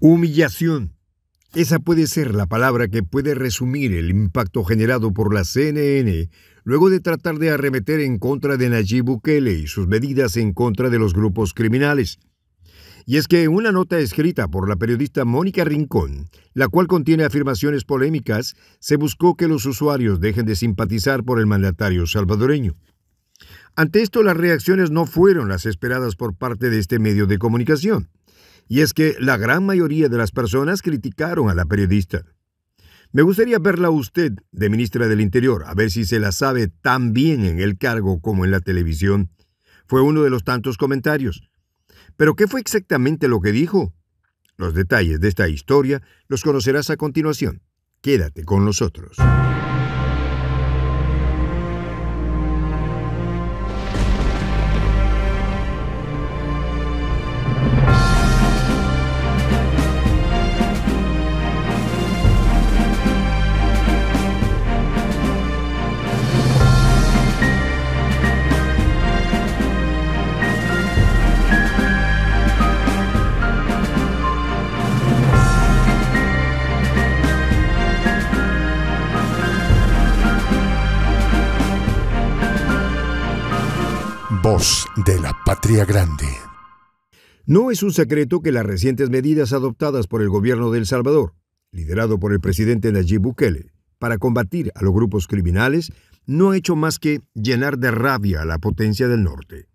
Humillación. Esa puede ser la palabra que puede resumir el impacto generado por la CNN luego de tratar de arremeter en contra de Nayib Bukele y sus medidas en contra de los grupos criminales. Y es que una nota escrita por la periodista Mónica Rincón, la cual contiene afirmaciones polémicas, se buscó que los usuarios dejen de simpatizar por el mandatario salvadoreño. Ante esto, las reacciones no fueron las esperadas por parte de este medio de comunicación y es que la gran mayoría de las personas criticaron a la periodista. Me gustaría verla usted de ministra del Interior, a ver si se la sabe tan bien en el cargo como en la televisión. Fue uno de los tantos comentarios. Pero ¿qué fue exactamente lo que dijo? Los detalles de esta historia los conocerás a continuación. Quédate con nosotros. de la patria grande. No es un secreto que las recientes medidas adoptadas por el gobierno de El Salvador, liderado por el presidente Nayib Bukele, para combatir a los grupos criminales, no ha hecho más que llenar de rabia a la potencia del norte.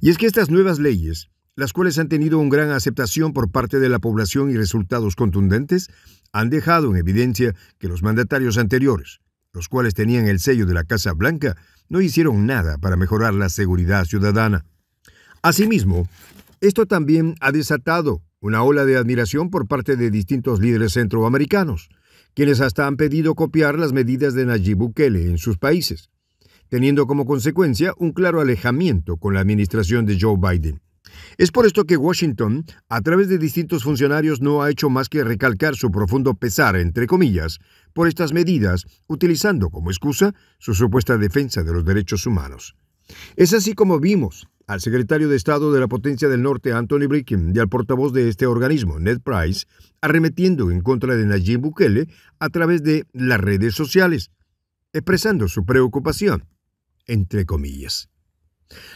Y es que estas nuevas leyes, las cuales han tenido una gran aceptación por parte de la población y resultados contundentes, han dejado en evidencia que los mandatarios anteriores, los cuales tenían el sello de la Casa Blanca, no hicieron nada para mejorar la seguridad ciudadana. Asimismo, esto también ha desatado una ola de admiración por parte de distintos líderes centroamericanos, quienes hasta han pedido copiar las medidas de Nayib Bukele en sus países, teniendo como consecuencia un claro alejamiento con la administración de Joe Biden. Es por esto que Washington, a través de distintos funcionarios, no ha hecho más que recalcar su profundo pesar, entre comillas, por estas medidas, utilizando como excusa su supuesta defensa de los derechos humanos. Es así como vimos al secretario de Estado de la Potencia del Norte, Anthony Blinken, y al portavoz de este organismo, Ned Price, arremetiendo en contra de Najib Bukele a través de las redes sociales, expresando su preocupación, entre comillas.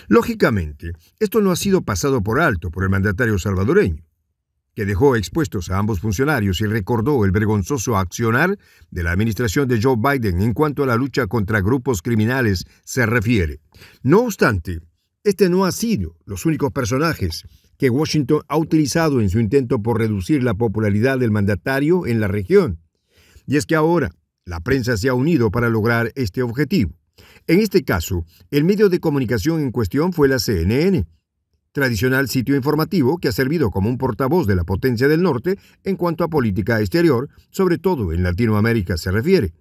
Lógicamente, esto no ha sido pasado por alto por el mandatario salvadoreño, que dejó expuestos a ambos funcionarios y recordó el vergonzoso accionar de la administración de Joe Biden en cuanto a la lucha contra grupos criminales se refiere. No obstante, este no ha sido los únicos personajes que Washington ha utilizado en su intento por reducir la popularidad del mandatario en la región. Y es que ahora la prensa se ha unido para lograr este objetivo. En este caso, el medio de comunicación en cuestión fue la CNN, tradicional sitio informativo que ha servido como un portavoz de la potencia del norte en cuanto a política exterior, sobre todo en Latinoamérica se refiere.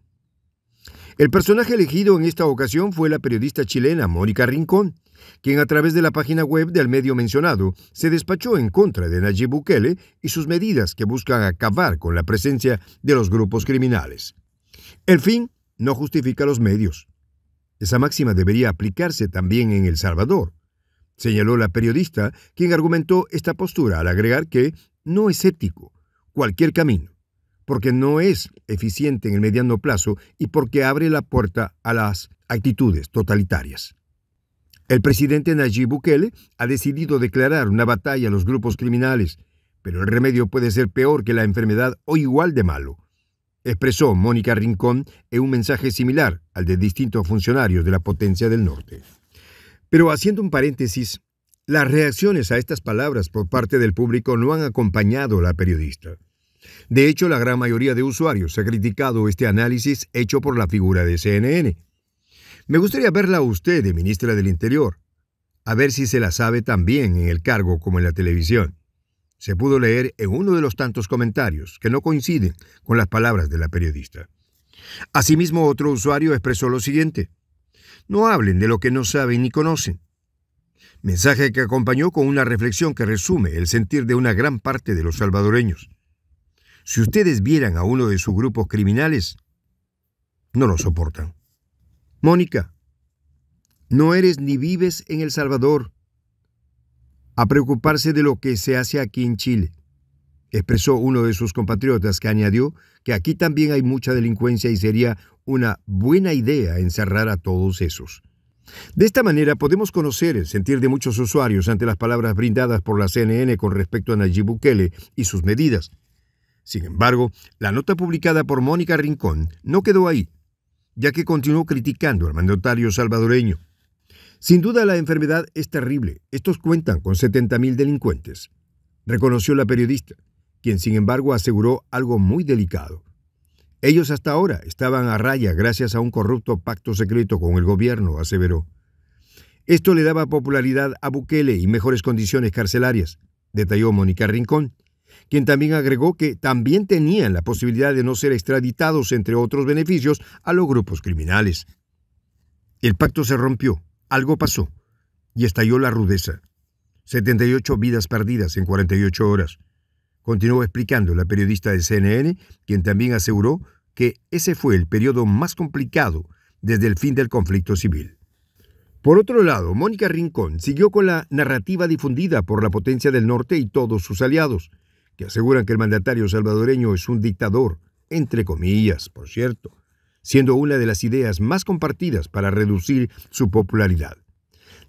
El personaje elegido en esta ocasión fue la periodista chilena Mónica Rincón, quien a través de la página web del medio mencionado se despachó en contra de Nayib Bukele y sus medidas que buscan acabar con la presencia de los grupos criminales. El fin no justifica los medios. Esa máxima debería aplicarse también en El Salvador, señaló la periodista, quien argumentó esta postura al agregar que no es ético cualquier camino, porque no es eficiente en el mediano plazo y porque abre la puerta a las actitudes totalitarias. El presidente Nayib Bukele ha decidido declarar una batalla a los grupos criminales, pero el remedio puede ser peor que la enfermedad o igual de malo, expresó Mónica Rincón en un mensaje similar al de distintos funcionarios de la potencia del norte. Pero haciendo un paréntesis, las reacciones a estas palabras por parte del público no han acompañado a la periodista. De hecho, la gran mayoría de usuarios ha criticado este análisis hecho por la figura de CNN. Me gustaría verla a usted, ministra del Interior, a ver si se la sabe tan bien en el cargo como en la televisión se pudo leer en uno de los tantos comentarios que no coinciden con las palabras de la periodista. Asimismo, otro usuario expresó lo siguiente. No hablen de lo que no saben ni conocen. Mensaje que acompañó con una reflexión que resume el sentir de una gran parte de los salvadoreños. Si ustedes vieran a uno de sus grupos criminales, no lo soportan. Mónica, no eres ni vives en El Salvador, a preocuparse de lo que se hace aquí en Chile, expresó uno de sus compatriotas que añadió que aquí también hay mucha delincuencia y sería una buena idea encerrar a todos esos. De esta manera podemos conocer el sentir de muchos usuarios ante las palabras brindadas por la CNN con respecto a Nayib Bukele y sus medidas. Sin embargo, la nota publicada por Mónica Rincón no quedó ahí, ya que continuó criticando al mandatario salvadoreño. Sin duda la enfermedad es terrible. Estos cuentan con 70.000 delincuentes, reconoció la periodista, quien sin embargo aseguró algo muy delicado. Ellos hasta ahora estaban a raya gracias a un corrupto pacto secreto con el gobierno, aseveró. Esto le daba popularidad a Bukele y mejores condiciones carcelarias, detalló Mónica Rincón, quien también agregó que también tenían la posibilidad de no ser extraditados, entre otros beneficios, a los grupos criminales. El pacto se rompió algo pasó y estalló la rudeza. 78 vidas perdidas en 48 horas. Continuó explicando la periodista de CNN, quien también aseguró que ese fue el periodo más complicado desde el fin del conflicto civil. Por otro lado, Mónica Rincón siguió con la narrativa difundida por la potencia del norte y todos sus aliados, que aseguran que el mandatario salvadoreño es un dictador, entre comillas, por cierto, siendo una de las ideas más compartidas para reducir su popularidad.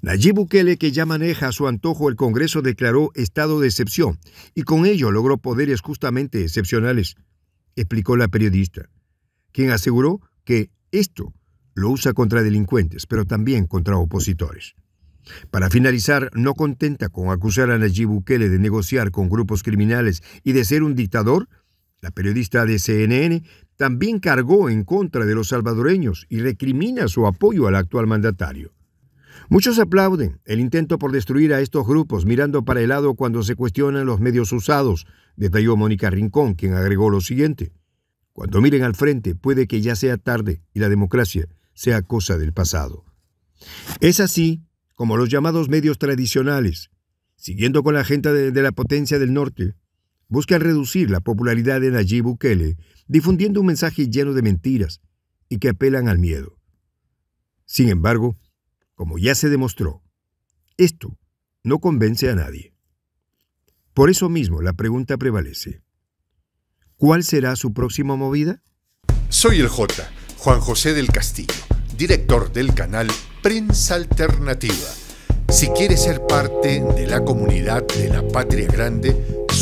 Nayib Bukele, que ya maneja a su antojo el Congreso, declaró estado de excepción y con ello logró poderes justamente excepcionales, explicó la periodista, quien aseguró que esto lo usa contra delincuentes, pero también contra opositores. Para finalizar, no contenta con acusar a Nayib Bukele de negociar con grupos criminales y de ser un dictador, la periodista de CNN también cargó en contra de los salvadoreños y recrimina su apoyo al actual mandatario. Muchos aplauden el intento por destruir a estos grupos mirando para el lado cuando se cuestionan los medios usados, detalló Mónica Rincón, quien agregó lo siguiente. Cuando miren al frente puede que ya sea tarde y la democracia sea cosa del pasado. Es así como los llamados medios tradicionales, siguiendo con la agenda de la potencia del norte, buscan reducir la popularidad de Nayib Bukele, difundiendo un mensaje lleno de mentiras y que apelan al miedo. Sin embargo, como ya se demostró, esto no convence a nadie. Por eso mismo la pregunta prevalece. ¿Cuál será su próxima movida? Soy el J, Juan José del Castillo, director del canal Prensa Alternativa. Si quieres ser parte de la comunidad de la Patria Grande,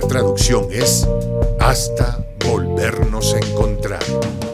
traducción es Hasta volvernos a encontrar.